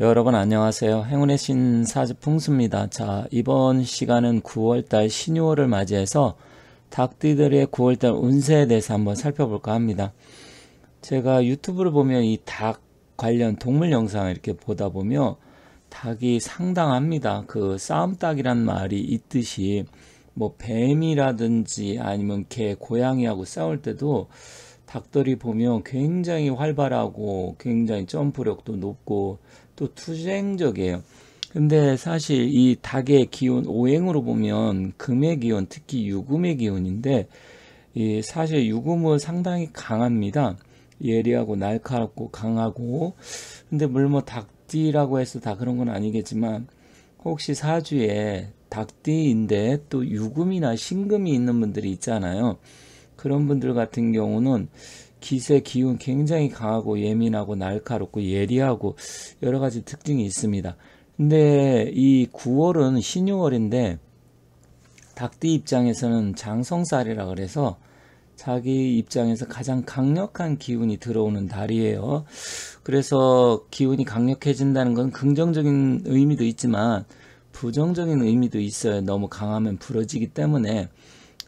여러분 안녕하세요. 행운의 신사주 풍수입니다. 자 이번 시간은 9월달 신유월을 맞이해서 닭띠들의 9월달 운세에 대해서 한번 살펴볼까 합니다. 제가 유튜브를 보면 이 닭 관련 동물 영상을 이렇게 보다 보면 닭이 상당합니다. 그 싸움닭이란 말이 있듯이 뭐 뱀이라든지 아니면 개, 고양이하고 싸울 때도 닭들이 보면 굉장히 활발하고 굉장히 점프력도 높고 또 투쟁적이에요. 근데 사실 이 닭의 기운 오행으로 보면 금의 기운, 특히 유금의 기운인데 이 사실 유금은 상당히 강합니다. 예리하고 날카롭고 강하고 근데 물론 뭐 닭띠라고 해서 다 그런 건 아니겠지만 혹시 사주에 닭띠인데 또 유금이나 신금이 있는 분들이 있잖아요. 그런 분들 같은 경우는 기세 기운 굉장히 강하고 예민하고 날카롭고 예리하고 여러 가지 특징이 있습니다. 근데 이 9월은 신유월인데 닭띠 입장에서는 장성살이라 그래서 자기 입장에서 가장 강력한 기운이 들어오는 달이에요. 그래서 기운이 강력해진다는 건 긍정적인 의미도 있지만 부정적인 의미도 있어요. 너무 강하면 부러지기 때문에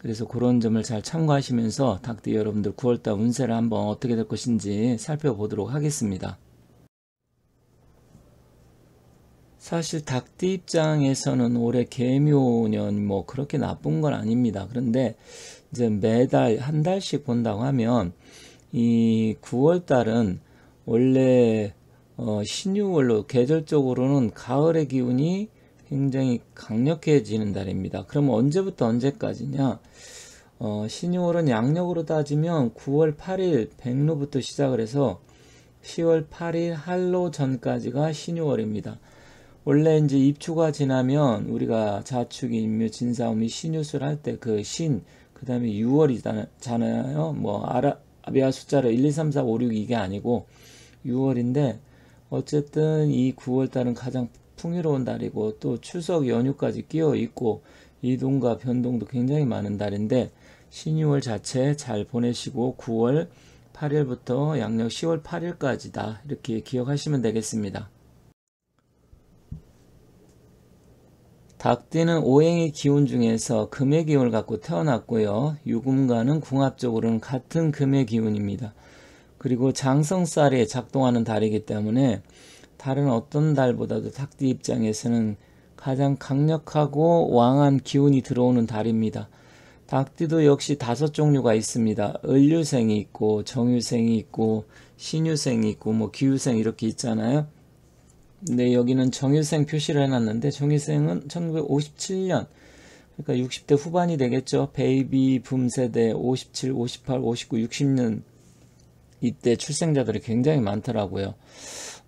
그래서 그런 점을 잘 참고하시면서 닭띠 여러분들 9월달 운세를 한번 어떻게 될 것인지 살펴보도록 하겠습니다. 사실 닭띠 입장에서는 올해 개묘년 뭐 그렇게 나쁜 건 아닙니다. 그런데 이제 매달 한 달씩 본다고 하면 이 9월 달은 원래 어 신유월로 계절적으로는 가을의 기운이 굉장히 강력해지는 달입니다. 그럼 언제부터 언제까지냐? 어, 신유월은 양력으로 따지면 9월 8일 백로부터 시작을 해서 10월 8일 할로 전까지가 신유월입니다. 원래 이제 입추가 지나면 우리가 자축이 임묘진사음이 신유술 할 때 그 신, 그 다음에 6월이잖아요. 뭐, 아라, 비아 숫자로 1, 2, 3, 4, 5, 6 이게 아니고 6월인데 어쨌든 이 9월달은 가장 풍요로운 달이고 또 추석 연휴까지 끼어 있고 이동과 변동도 굉장히 많은 달인데 신유월 자체 잘 보내시고 9월 8일부터 양력 10월 8일까지다 이렇게 기억하시면 되겠습니다. 닭띠는 오행의 기운 중에서 금의 기운을 갖고 태어났고요. 유금과는 궁합적으로는 같은 금의 기운입니다. 그리고 장성살에 작동하는 달이기 때문에 다른 어떤 달보다도 닭띠 입장에서는 가장 강력하고 왕한 기운이 들어오는 달입니다. 닭띠도 역시 다섯 종류가 있습니다. 을류생이 있고 정유생이 있고 신유생이 있고 뭐 기유생 이렇게 있잖아요. 근데 여기는 정유생 표시를 해놨는데 정유생은 1957년 그러니까 60대 후반이 되겠죠. 베이비 붐 세대 57, 58, 59, 60년 이때 출생자들이 굉장히 많더라고요.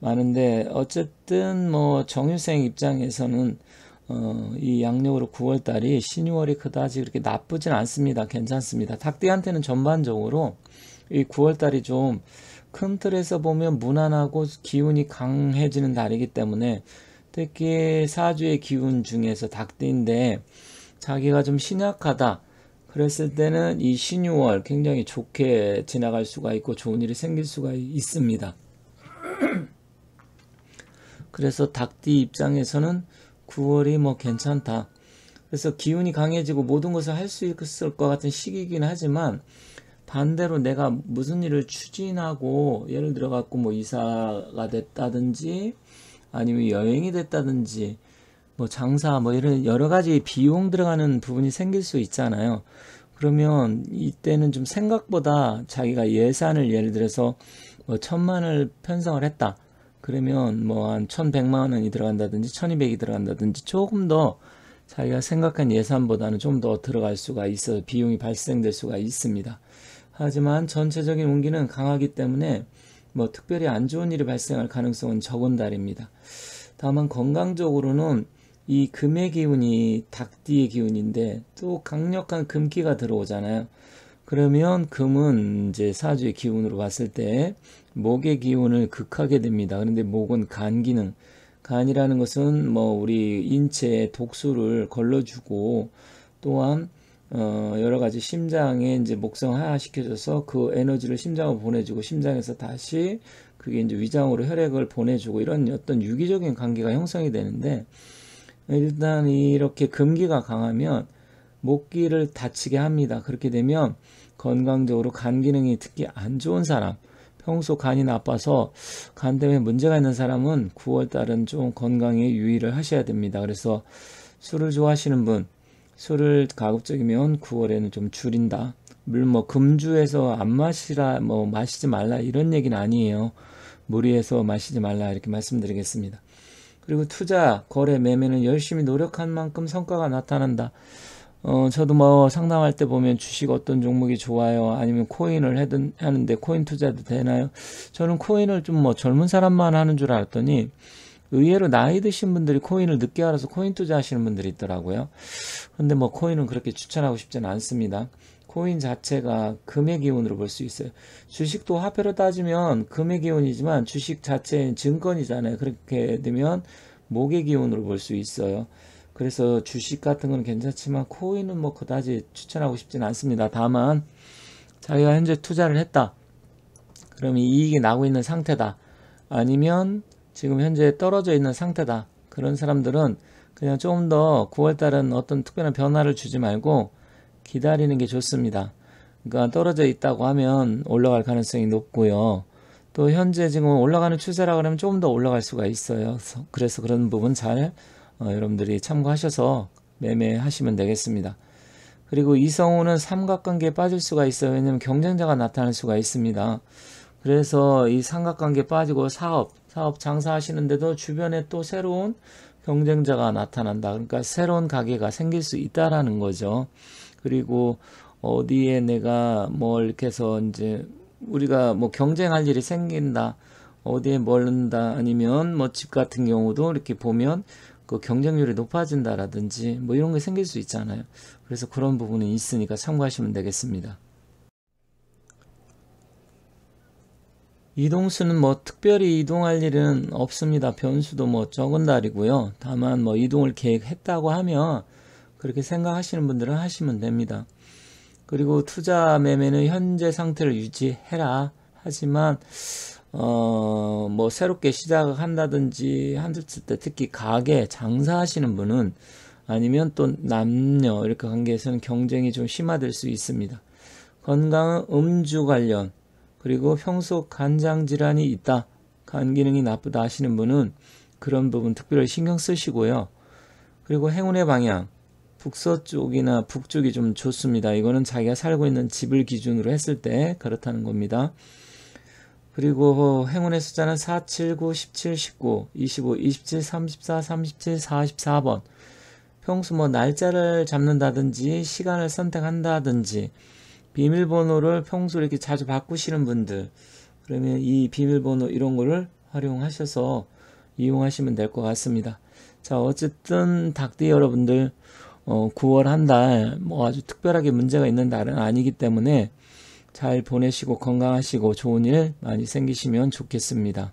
많은데 어쨌든 뭐 정유생 입장에서는 어, 이 양력으로 9월달이 신유월이 그다지 그렇게 나쁘진 않습니다. 괜찮습니다. 닭띠한테는 전반적으로 이 9월달이 좀 큰 틀에서 보면 무난하고 기운이 강해지는 달이기 때문에 특히 사주의 기운 중에서 닭띠인데 자기가 좀 신약하다 그랬을 때는 이 신유월 굉장히 좋게 지나갈 수가 있고 좋은 일이 생길 수가 있습니다. 그래서 닭띠 입장에서는 9월이 뭐 괜찮다. 그래서 기운이 강해지고 모든 것을 할 수 있을 것 같은 시기이긴 하지만 반대로 내가 무슨 일을 추진하고 예를 들어 갖고 뭐 이사가 됐다든지 아니면 여행이 됐다든지 뭐 장사 뭐 이런 여러 가지 비용 들어가는 부분이 생길 수 있잖아요. 그러면 이때는 좀 생각보다 자기가 예산을 예를 들어서 뭐 천만을 편성을 했다. 그러면 뭐 한 천백만 원이 들어간다든지 천이백이 들어간다든지 조금 더 자기가 생각한 예산보다는 좀 더 들어갈 수가 있어 비용이 발생될 수가 있습니다. 하지만 전체적인 운기는 강하기 때문에 뭐 특별히 안 좋은 일이 발생할 가능성은 적은 달입니다. 다만 건강적으로는 이 금의 기운이 닭띠의 기운인데 또 강력한 금기가 들어오잖아요. 그러면 금은 이제 사주의 기운으로 봤을 때 목의 기운을 극하게 됩니다. 그런데 목은 간 기능, 간이라는 것은 뭐 우리 인체에 독소를 걸러주고 또한 어 여러 가지 심장에 이제 목성화 시켜줘서 그 에너지를 심장으로 보내주고 심장에서 다시 그게 이제 위장으로 혈액을 보내주고 이런 어떤 유기적인 관계가 형성이 되는데 일단 이렇게 금기가 강하면 목기를 다치게 합니다. 그렇게 되면 건강적으로 간 기능이 특히 안 좋은 사람, 평소 간이 나빠서 간 때문에 문제가 있는 사람은 9월달은 좀 건강에 유의를 하셔야 됩니다. 그래서 술을 좋아하시는 분, 술을 가급적이면 9월에는 좀 줄인다. 물론 뭐금주에서안 마시라, 뭐 마시지 말라 이런 얘기는 아니에요. 무리해서 마시지 말라 이렇게 말씀드리겠습니다. 그리고 투자, 거래, 매매는 열심히 노력한 만큼 성과가 나타난다. 어, 저도 뭐 상담할 때 보면 주식 어떤 종목이 좋아요. 아니면 코인을 해든, 하는데 코인 투자도 되나요? 저는 코인을 좀 뭐 젊은 사람만 하는 줄 알았더니 의외로 나이 드신 분들이 코인을 늦게 알아서 코인 투자하시는 분들이 있더라고요. 근데 뭐 코인은 그렇게 추천하고 싶지는 않습니다. 코인 자체가 금의 기운으로 볼 수 있어요. 주식도 화폐로 따지면 금의 기운이지만 주식 자체는 증권이잖아요. 그렇게 되면 목의 기운으로 볼 수 있어요. 그래서 주식 같은 건 괜찮지만 코인은 뭐 그다지 추천하고 싶진 않습니다. 다만 자기가 현재 투자를 했다. 그러면 이익이 나고 있는 상태다. 아니면 지금 현재 떨어져 있는 상태다. 그런 사람들은 그냥 조금 더 9월달은 어떤 특별한 변화를 주지 말고 기다리는 게 좋습니다. 그러니까 떨어져 있다고 하면 올라갈 가능성이 높고요. 또 현재 지금 올라가는 추세라 그러면 조금 더 올라갈 수가 있어요. 그래서 그런 부분 잘 어, 여러분들이 참고하셔서 매매하시면 되겠습니다. 그리고 이성우는 삼각관계에 빠질 수가 있어요. 왜냐하면 경쟁자가 나타날 수가 있습니다. 그래서 이 삼각관계 에 빠지고 사업, 사업 장사하시는데도 주변에 또 새로운 경쟁자가 나타난다. 그러니까 새로운 가게가 생길 수 있다라는 거죠. 그리고 어디에 내가 뭘 이렇게 해서 이제 우리가 뭐 경쟁할 일이 생긴다. 어디에 멀른다 아니면 뭐 집 같은 경우도 이렇게 보면 그 경쟁률이 높아진다라든지 뭐 이런 게 생길 수 있잖아요. 그래서 그런 부분이 있으니까 참고하시면 되겠습니다. 이동수는 뭐 특별히 이동할 일은 없습니다. 변수도 뭐 적은 달이고요. 다만 뭐 이동을 계획했다고 하면 그렇게 생각하시는 분들은 하시면 됩니다. 그리고 투자 매매는 현재 상태를 유지해라. 하지만 어, 뭐 새롭게 시작한다든지 한두쓸때 특히 가게 장사하시는 분은 아니면 또 남녀 이렇게 관계에서는 경쟁이 좀 심화될 수 있습니다. 건강은 음주 관련 그리고 평소 간장 질환이 있다 간 기능이 나쁘다 하시는 분은 그런 부분 특별히 신경 쓰시고요. 그리고 행운의 방향 북서쪽이나 북쪽이 좀 좋습니다. 이거는 자기가 살고 있는 집을 기준으로 했을 때 그렇다는 겁니다. 그리고 어, 행운의 숫자는 4, 7, 9, 17, 19, 25, 27, 34, 37, 44번 평소 뭐 날짜를 잡는다든지 시간을 선택한다든지 비밀번호를 평소 이렇게 자주 바꾸시는 분들 그러면 이 비밀번호 이런 거를 활용하셔서 이용하시면 될 것 같습니다. 자 어쨌든 닭띠 여러분들 어, 9월 한 달 뭐 아주 특별하게 문제가 있는 날은 아니기 때문에 잘 보내시고 건강하시고 좋은 일 많이 생기시면 좋겠습니다.